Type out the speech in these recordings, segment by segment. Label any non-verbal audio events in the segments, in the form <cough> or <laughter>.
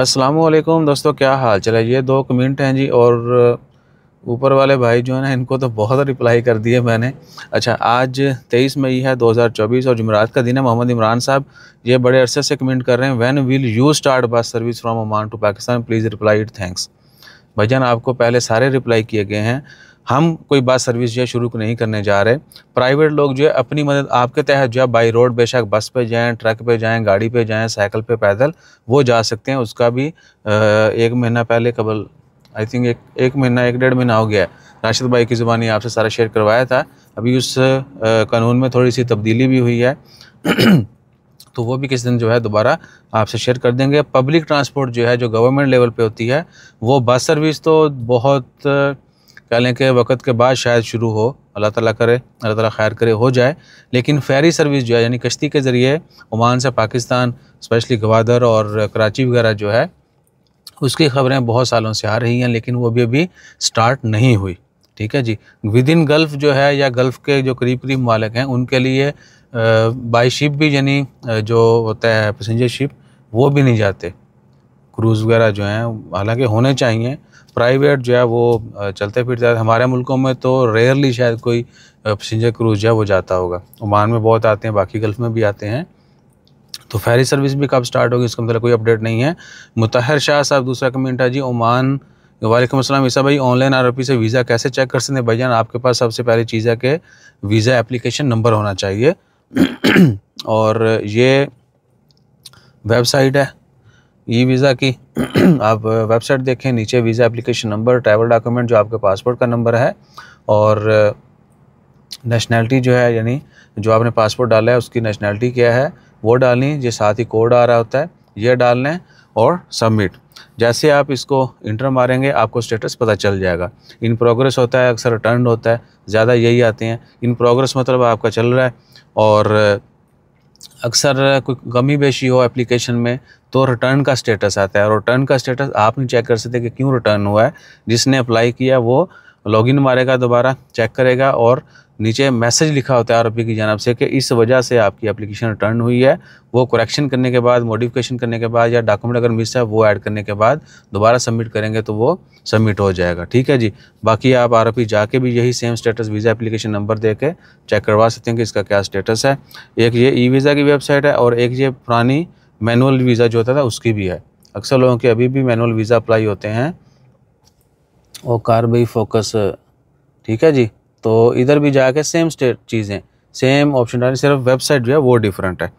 असलम दोस्तों क्या हाल चल है ये दो कमेंट हैं जी और ऊपर वाले भाई जो है ना इनको तो बहुत रिप्लाई कर दिए मैंने अच्छा आज 23 मई है 2024 और जुमरात का दिन है मोहम्मद इमरान साहब ये बड़े अरसे से कमेंट कर रहे हैं when will you start bus service from Oman to Pakistan please reply it thanks जान आपको पहले सारे रिप्लाई किए गए हैं हम कोई बस सर्विस जो है शुरू नहीं करने जा रहे प्राइवेट लोग जो है अपनी मदद आपके तहत जो है बाई रोड बेशक बस पे जाएं ट्रक पे जाएं गाड़ी पे जाएं साइकिल पे पैदल वो जा सकते हैं उसका भी एक महीना पहले कबल आई थिंक एक एक महीना एक डेढ़ महीना हो गया है राशिद भाई की ज़ुबानी आपसे सारा शेयर करवाया था अभी उस कानून में थोड़ी सी तब्दीली भी हुई है <clears throat> तो वो भी किस दिन जो है दोबारा आपसे शेयर कर देंगे पब्लिक ट्रांसपोर्ट जो है जो गवर्नमेंट लेवल पे होती है वो बस सर्विस तो बहुत कहलें कि वक्त के बाद शायद शुरू हो अल्लाह ताला करे अल्लाह ताला खैर करे हो जाए लेकिन फेरी सर्विस जो है यानी कश्ती के ज़रिए ओमान से पाकिस्तान स्पेशली गवादर और कराची वगैरह जो है उसकी खबरें बहुत सालों से आ रही हैं लेकिन वो अभी अभी स्टार्ट नहीं हुई ठीक है जी विद इन गल्फ़ जो है या गल्फ़ के जो करीब करीब मालिक हैं उनके लिए बाई शिप भी यानी जो होता है पैसेंजर शिप वो भी नहीं जाते क्रूज़ वगैरह जो हैं हालांकि होने चाहिए प्राइवेट जो है वो चलते फिरते हमारे मुल्कों में तो रेयरली शायद कोई पसेंजर क्रूज जो है वो जाता होगा ओमान में बहुत आते हैं बाकी गल्फ़ में भी आते हैं तो फेरी सर्विस भी कब स्टार्ट होगी इसका मतलब कोई अपडेट नहीं है मुतहर शाह साहब दूसरा कमेंट है जी ओमान वालेकुम असलम ईसा भाई ऑनलाइन आर से वीज़ा कैसे चेक कर सकते हैं भाईजान आपके पास सबसे पहली चीज़ है कि वीज़ा एप्लीकेशन नंबर होना चाहिए <clears throat> और ये वेबसाइट है ई वीज़ा की <clears throat> आप वेबसाइट देखें नीचे visa application number travel document जो आपके पासपोर्ट का नंबर है और नेशनैलिटी जो है यानी जो आपने पासपोर्ट डाला है उसकी नेशनैलिटी क्या है वो डालनी है, ये साथ ही कोड आ रहा होता है ये डाल लें और सबमिट जैसे आप इसको इंटर मारेंगे आपको स्टेटस पता चल जाएगा इन प्रोग्रेस होता है अक्सर टर्न होता है ज़्यादा यही आते हैं इन प्रोग्रेस मतलब आपका चल रहा है और अक्सर कोई कमी बेशी हो एप्लीकेशन में तो रिटर्न का स्टेटस आता है और रिटर्न का स्टेटस आप नहीं चेक कर सकते कि क्यों रिटर्न हुआ है जिसने अप्लाई किया वो लॉगिन मारेगा दोबारा चेक करेगा और नीचे मैसेज लिखा होता है आरोपी की जानब से कि इस वजह से आपकी एप्लीकेशन रिटर्न हुई है वो करेक्शन करने के बाद मॉडिफिकेशन करने के बाद या डॉक्यूमेंट अगर मिस है वो ऐड करने के बाद दोबारा सबमिट करेंगे तो वो सबमिट हो जाएगा ठीक है जी बाकी आप आरोपी जाके भी यही same status visa application number दे के चेक करवा सकते हैं कि इसका क्या स्टेटस है एक ये ई वीज़ा की वेबसाइट है और एक ये पुरानी मैनुअल वीज़ा जो होता था उसकी भी है अक्सर लोगों के अभी भी मैनुअल वीज़ा अप्लाई होते हैं और कार्बई फोकस ठीक है जी तो इधर भी जाके सेम स्टेट चीज़ें सेम ऑप्शन डालें सिर्फ वेबसाइट जो है वो डिफरेंट है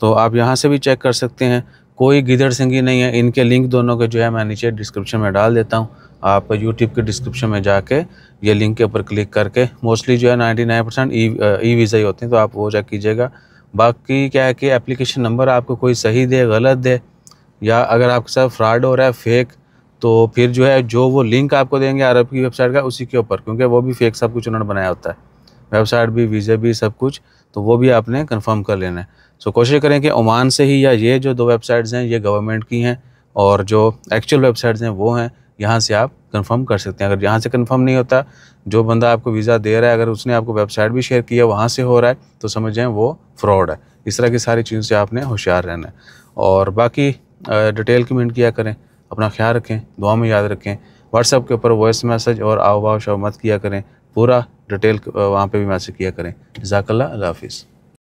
तो आप यहाँ से भी चेक कर सकते हैं कोई गिदड़ सिंगी नहीं है इनके लिंक दोनों के जो है मैं नीचे डिस्क्रिप्शन में डाल देता हूँ आप यूट्यूब के डिस्क्रिप्शन में जाके ये लिंक के ऊपर क्लिक करके मोस्टली जो है 99 परसेंट ई वीज़ा ही होते हैं तो आप वो चेक कीजिएगा बाकी क्या है कि एप्लीकेशन नंबर आपको कोई सही दे गलत दे या अगर आपके साथ फ्रॉड हो रहा है फेक तो फिर जो है जो वो लिंक आपको देंगे आर की वेबसाइट का उसी के ऊपर क्योंकि वो भी फेक सब कुछ उन्होंने बनाया होता है वेबसाइट भी वीज़े भी सब कुछ तो वो भी आपने कंफर्म कर लेना है सो कोशिश करें कि ओमान से ही या ये जो दो वेबसाइट्स हैं ये गवर्नमेंट की हैं और जो एक्चुअल वेबसाइट्स हैं वो हैं यहाँ से आप कंफर्म कर सकते हैं अगर यहाँ से कंफर्म नहीं होता जो बंदा आपको वीज़ा दे रहा है अगर उसने आपको वेबसाइट भी शेयर किया वहाँ से हो रहा है तो समझें वो फ्रॉड है इस तरह की सारी चीज़ों से आपने होशियार रहना है और बाकी डिटेल कमेंट किया करें अपना ख्याल रखें दुआ में याद रखें व्हाट्सएप के ऊपर वॉइस मैसेज और आव भाव शव मत किया करें पूरा डिटेल वहाँ पे भी मैसेज किया करें जजाकल्ला हाफिज़